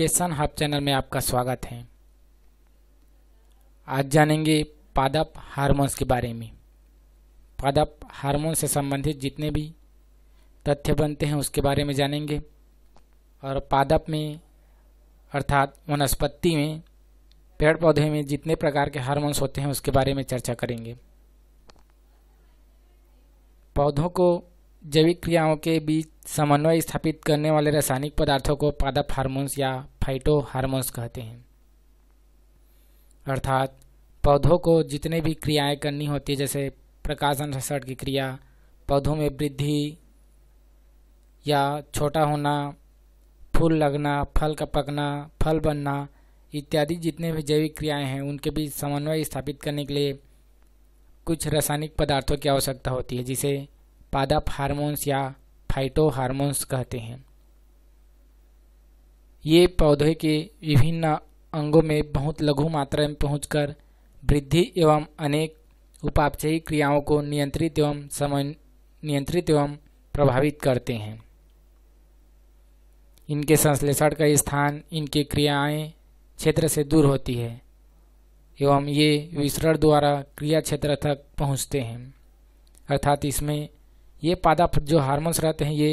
education hub channel में आपका स्वागत है आज जानेंगे पादप हार्मोन्स के बारे में पादप हार्मोन से संबंधित जितने भी तथ्य बनते हैं उसके बारे में जानेंगे और पादप में अर्थात वनस्पति में पेड़ पौधे में जितने प्रकार के हार्मोन्स होते हैं उसके बारे में चर्चा करेंगे पौधों को जैविक क्रियाओं के बीच समन्वय स्थापित करने वाले रासायनिक पदार्थों को पादप हार्मोन्स या फाइटो हार्मोन्स कहते हैं अर्थात पौधों को जितने भी क्रियाएं करनी होती है जैसे प्रकाशन संश्लेषण की क्रिया पौधों में वृद्धि या छोटा होना फूल लगना फल का पकना फल बनना इत्यादि जितने भी जैविक क्रियाएं हैं उनके बीच समन्वय स्थापित करने के लिए कुछ रासायनिक पदार्थों की आवश्यकता होती है जिसे पादप हार्मोन्स या फाइटो हार्मोन्स कहते हैं ये पौधे के विभिन्न अंगों में बहुत लघु मात्रा में पहुंचकर वृद्धि एवं अनेक उपापचयी क्रियाओं को नियंत्रित एवं समय नियंत्रित एवं प्रभावित करते हैं इनके संश्लेषण का स्थान इनके क्रियाएं क्षेत्र से दूर होती है एवं ये विसरण द्वारा क्रिया क्षेत्र तक पहुंचते हैं अर्थात इसमें ये पादप जो हार्मोन्स रहते हैं ये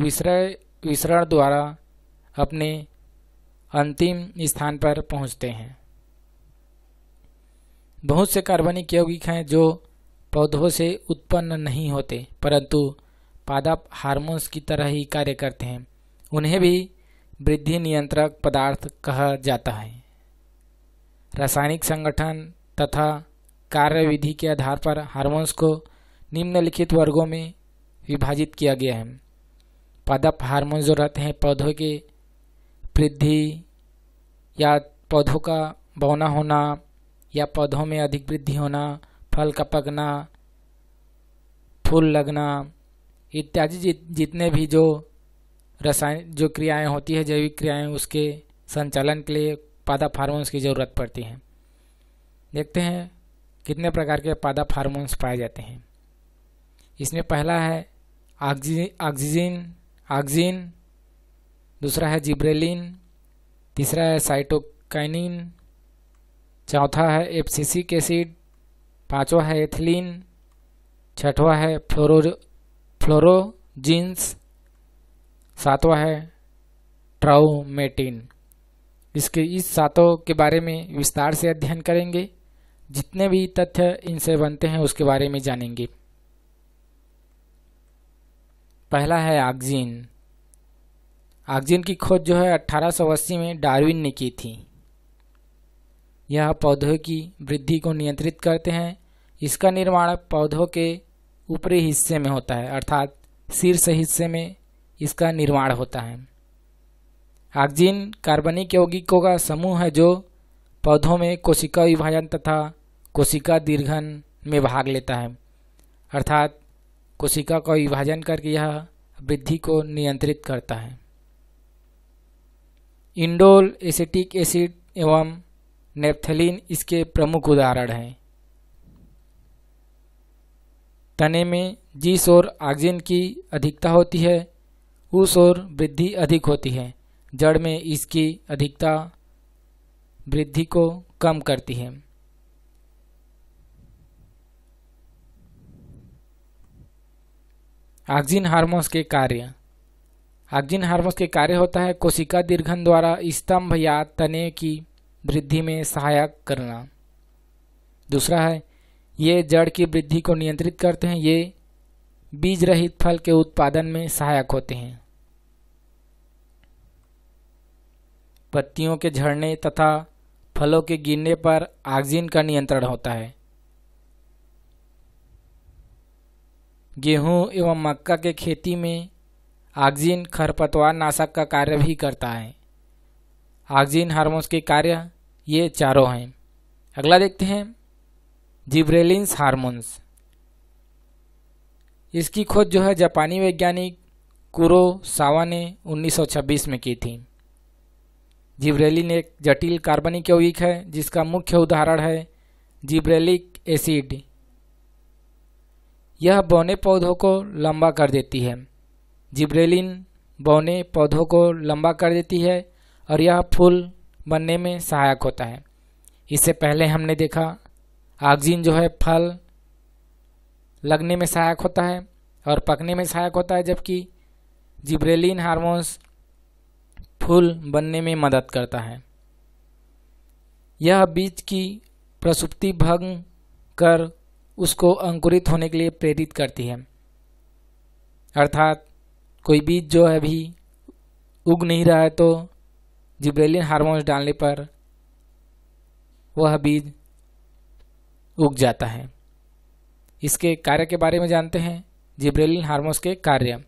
विसरण विसरण द्वारा अपने अंतिम स्थान पर पहुंचते हैं बहुत से कार्बनिक यौगिक हैं जो पौधों से उत्पन्न नहीं होते परंतु पादप हार्मोन्स की तरह ही कार्य करते हैं उन्हें भी वृद्धि नियंत्रक पदार्थ कहा जाता है रासायनिक संगठन तथा कार्यविधि के आधार पर हार्मोन्स को निम्नलिखित वर्गों में विभाजित किया गया है पादप हार्मोन जो रहते हैं पौधों के वृद्धि या पौधों का बौना होना या पौधों में अधिक वृद्धि होना फल का पकना फूल लगना इत्यादि जित, जितने भी जो रसायन जो क्रियाएं होती है जैविक क्रियाएं उसके संचालन के लिए पादप हार्मोन्स की ज़रूरत पड़ती है देखते हैं कितने प्रकार के पादप हार्मोन्स पाए जाते हैं इसमें पहला है ऑक्सीजन ऑक्सीजन दूसरा है जिब्रेलिन तीसरा है साइटोकाइनिन चौथा है एफसीसिक एसिड पांचवा है एथिलीन छठवा है फ्लोरो फ्लोरोजिन्स सातवा है ट्राउमेटिन इसके इस सातों के बारे में विस्तार से अध्ययन करेंगे जितने भी तथ्य इनसे बनते हैं उसके बारे में जानेंगे पहला है आगजीन आगजीन की खोज जो है अट्ठारह में डार्विन ने की थी यह पौधों की वृद्धि को नियंत्रित करते हैं इसका निर्माण पौधों के ऊपरी हिस्से में होता है अर्थात शीर्ष हिस्से में इसका निर्माण होता है आगजीन कार्बनिक यौगिकों का समूह है जो पौधों में कोशिका विभाजन तथा कोशिका दीर्घन में भाग लेता है अर्थात कोशिका का विभाजन करके यह वृद्धि को नियंत्रित करता है इंडोल एसिटिक एसिड एवं नेप्थलीन इसके प्रमुख उदाहरण हैं तने में जिस ओर ऑक्सीजन की अधिकता होती है उस ओर वृद्धि अधिक होती है जड़ में इसकी अधिकता वृद्धि को कम करती है आक्जिन हार्मोन्स के कार्य आक्जिन हार्मोन्स के कार्य होता है कोशिका दीर्घन द्वारा स्तंभ या तने की वृद्धि में सहायक करना दूसरा है ये जड़ की वृद्धि को नियंत्रित करते हैं ये बीज रहित फल के उत्पादन में सहायक होते हैं पत्तियों के झड़ने तथा फलों के गिरने पर आक्जिन का नियंत्रण होता है गेहूं एवं मक्का के खेती में आक्जिन खरपतवार नाशक का कार्य भी करता है आक्जिन हार्मोन्स के कार्य ये चारों हैं अगला देखते हैं जिब्रेलिन्स हार्मोन्स इसकी खोज जो है जापानी वैज्ञानिक कुरो सावा ने 1926 में की थी जिब्रेलिन एक जटिल कार्बनिक यौगिक है जिसका मुख्य उदाहरण है जिब्रेलिक एसिड यह बौने पौधों को लंबा कर देती है जिब्रेलिन बौने पौधों को लंबा कर देती है और यह फूल बनने में सहायक होता है इससे पहले हमने देखा आगजीन जो है फल लगने में सहायक होता है और पकने में सहायक होता है जबकि जिब्रेलिन हार्मोन्स फूल बनने में मदद करता है यह बीज की प्रसुप्ति भंग कर उसको अंकुरित होने के लिए प्रेरित करती है अर्थात कोई बीज जो है अभी उग नहीं रहा है तो जिब्रेलिन हार्मोन्स डालने पर वह बीज उग जाता है इसके कार्य के बारे में जानते हैं जिब्रेलिन हार्मोन्स के कार्य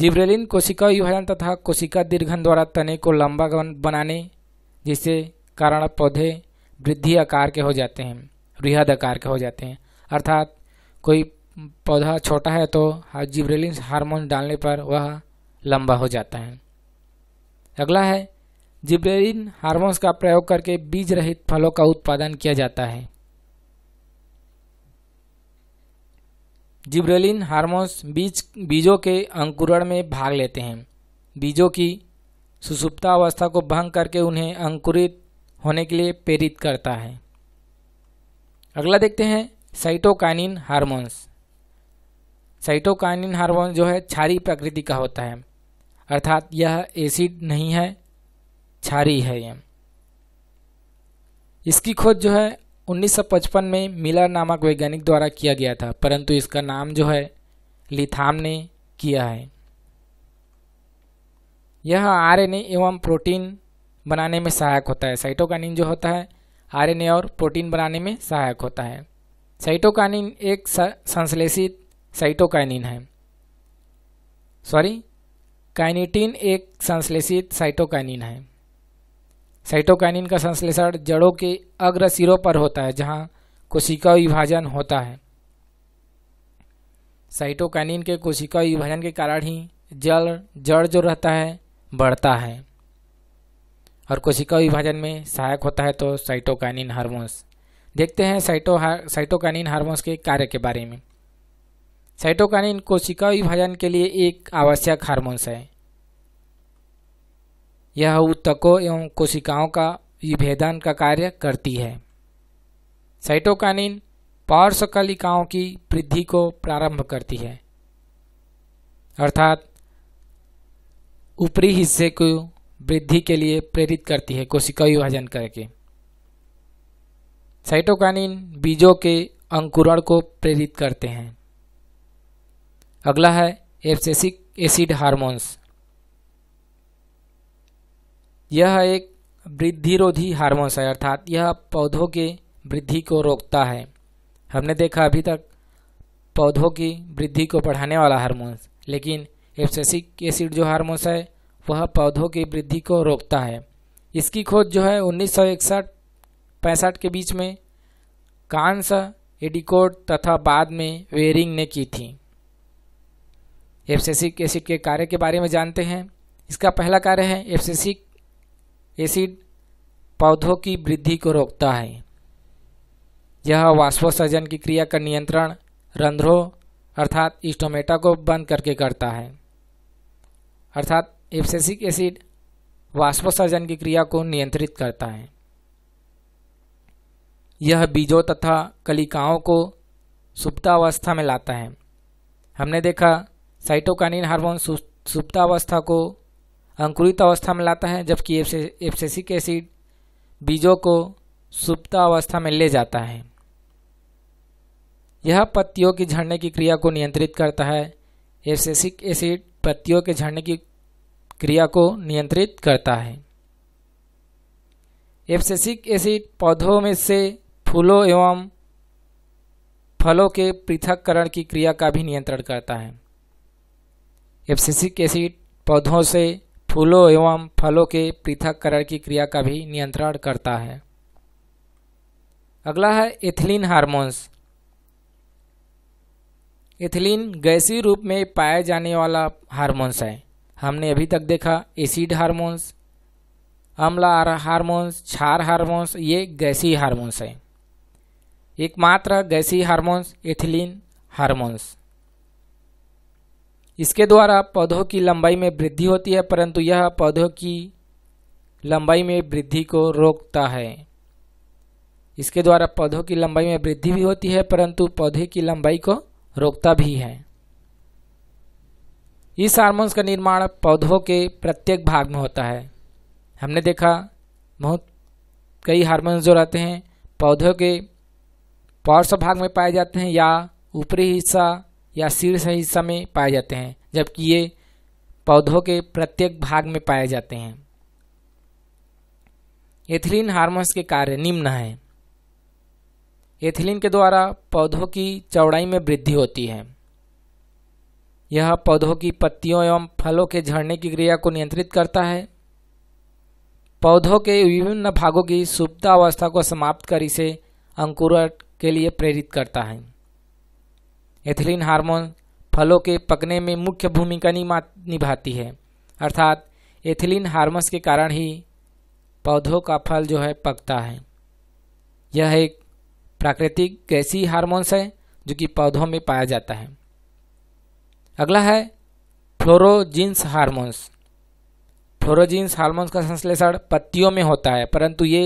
जिब्रेलिन कोशिका विभाजन तथा कोशिका दीर्घन द्वारा तने को लंबा बनाने जिससे कारण पौधे वृद्धि आकार के हो जाते हैं वृहद आकार के हो जाते हैं अर्थात कोई पौधा छोटा है तो जिब्रेलिन हार्मोन डालने पर वह लंबा हो जाता है अगला है जिब्रेलिन हार्मोन्स का प्रयोग करके बीज रहित फलों का उत्पादन किया जाता है जिब्रेलिन हार्मोन्स बीज बीजों के अंकुरण में भाग लेते हैं बीजों की सुसुप्ता अवस्था को भंग करके उन्हें अंकुरित होने के लिए प्रेरित करता है अगला देखते हैं साइटोकाइनिन हार्मोन्स साइटोकाइनिन हार्मोन जो है छारी प्रकृति का होता है अर्थात यह एसिड नहीं है छारी है यह इसकी खोज जो है 1955 में मिलर नामक वैज्ञानिक द्वारा किया गया था परंतु इसका नाम जो है लिथाम ने किया है यह आरएनए एवं प्रोटीन बनाने में सहायक होता है साइटोकाइनिन जो होता है आरएनए और प्रोटीन बनाने में सहायक होता है साइटोकाइनिन एक संश्लेषित साइटोकाइनिन है सॉरी काइनिटीन एक संश्लेषित साइटोकाइनिन है साइटोकाइनिन का संश्लेषण जड़ों के अग्र सिरों पर होता है जहां कोशिका विभाजन होता है साइटोकाइनिन के कोशिका विभाजन के कारण ही जल जड़ जो रहता है बढ़ता है और कोशिका विभाजन में सहायक होता है तो साइटोकाइनिन हार्मोन्स देखते हैं साइटो साइटोकाइनिन हार्मोन्स के कार्य के बारे में साइटोकाइनिन कोशिका विभाजन के लिए एक आवश्यक हार्मोन्स है यह उत्तकों एवं कोशिकाओं का विभेदन का कार्य करती है साइटोकाइनिन पार्श्वकलिकाओं की वृद्धि को प्रारंभ करती है अर्थात ऊपरी हिस्से को वृद्धि के लिए प्रेरित करती है कोशिका विभाजन करके साइटोकानिन बीजों के अंकुरण को प्रेरित करते हैं अगला है एब्सेसिक एसिड हार्मोन्स यह एक वृद्धिरोधी हार्मोन्स है अर्थात यह पौधों के वृद्धि को रोकता है हमने देखा अभी तक पौधों की वृद्धि को बढ़ाने वाला हार्मोन्स लेकिन एफसेसिक एसिड जो हार्मोन्स है वह पौधों की वृद्धि को रोकता है इसकी खोज जो है उन्नीस सौ के बीच में कांस एडिकोड तथा बाद में वेरिंग ने की थी एफसेसिक एसिड के कार्य के बारे में जानते हैं इसका पहला कार्य है एफसेसिक एसिड पौधों की वृद्धि को रोकता है यह वाष्पोसर्जन की क्रिया का नियंत्रण रंध्रों अर्थात इस्टोमेटा को बंद करके करता है अर्थात एब्सेसिक एसिड वाष्पोसर्जन की क्रिया को नियंत्रित करता है यह बीजों तथा कलिकाओं को सुप्तावस्था में लाता है हमने देखा साइटोकानिन हार्मोन सुप्तावस्था को अंकुरित अवस्था में लाता है जबकि एब्सेसिक एसिड बीजों को सुप्ता अवस्था में ले जाता है यह पत्तियों की झड़ने की क्रिया को नियंत्रित करता है एब्सेसिक एसिड पत्तियों के झड़ने की क्रिया को नियंत्रित करता है एफसेसिक एसिड पौधों में से फूलों एवं फलों के पृथककरण की क्रिया का भी नियंत्रण करता है एफसेसिक एसिड पौधों से फूलों एवं फलों के पृथककरण की क्रिया का भी नियंत्रण करता है अगला है एथिलीन हार्मोन्स एथिलीन गैसी रूप में पाए जाने वाला हार्मोन्स है हमने अभी तक देखा एसिड हार्मोन्स अम्ल हार्मोन्स क्षार हार्मोन्स ये गैसी हार्मोन्स हैं एकमात्र गैसी हार्मोन्स एथिलीन हार्मोन्स इसके द्वारा पौधों की लंबाई में वृद्धि होती है परंतु यह पौधों की लंबाई में वृद्धि को रोकता है इसके द्वारा पौधों की लंबाई में वृद्धि भी होती है परंतु पौधे की लंबाई को रोकता भी है इस हारमोन्स का निर्माण पौधों के प्रत्येक भाग में होता है हमने देखा बहुत कई हारमोन्स जो रहते हैं पौधों के पार्श्व भाग में पाए जाते हैं या ऊपरी हिस्सा या शीर्ष हिस्सा में पाए जाते हैं जबकि ये पौधों के प्रत्येक भाग में पाए जाते हैं एथिलीन हार्मोन्स के कार्य निम्न हैं एथिलीन के द्वारा पौधों की चौड़ाई में वृद्धि होती है यह पौधों की पत्तियों एवं फलों के झड़ने की क्रिया को नियंत्रित करता है पौधों के विभिन्न भागों की सुप्ता अवस्था को समाप्त कर इसे अंकुरण के लिए प्रेरित करता है एथिलीन हार्मोन फलों के पकने में मुख्य भूमिका निभाती है अर्थात एथिलीन हार्मोन्स के कारण ही पौधों का फल जो है पकता है यह एक प्राकृतिक गैसी हार्मोन्स है जो कि पौधों में पाया जाता है अगला है फ्लोरोजिन्स हार्मोन्स फ्लोरोजिन्स हार्मोन्स का संश्लेषण पत्तियों में होता है परंतु ये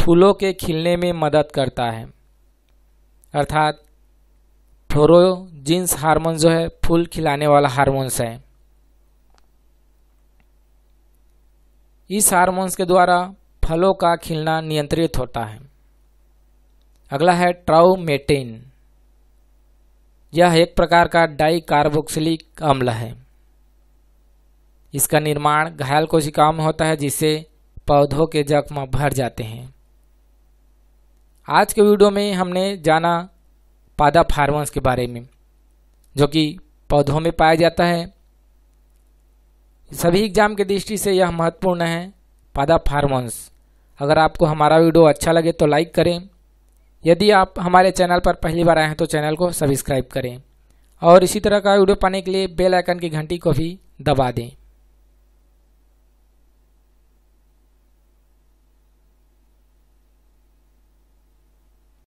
फूलों के खिलने में मदद करता है अर्थात फ्लोरोजिन्स हार्मोन जो है फूल खिलाने वाला हार्मोन्स है इस हार्मोन्स के द्वारा फलों का खिलना नियंत्रित होता है अगला है ट्राउमेटेन यह एक प्रकार का डाई कार्बोक्सिलिक अम्ल है इसका निर्माण घायल कोशिकाओं में होता है जिससे पौधों के जख्म भर जाते हैं आज के वीडियो में हमने जाना पादा फार्मस के बारे में जो कि पौधों में पाया जाता है सभी एग्जाम के दृष्टि से यह महत्वपूर्ण है पादा फार्मस अगर आपको हमारा वीडियो अच्छा लगे तो लाइक करें यदि आप हमारे चैनल पर पहली बार आए हैं तो चैनल को सब्सक्राइब करें और इसी तरह का वीडियो पाने के लिए बेल आइकन की घंटी को भी दबा दें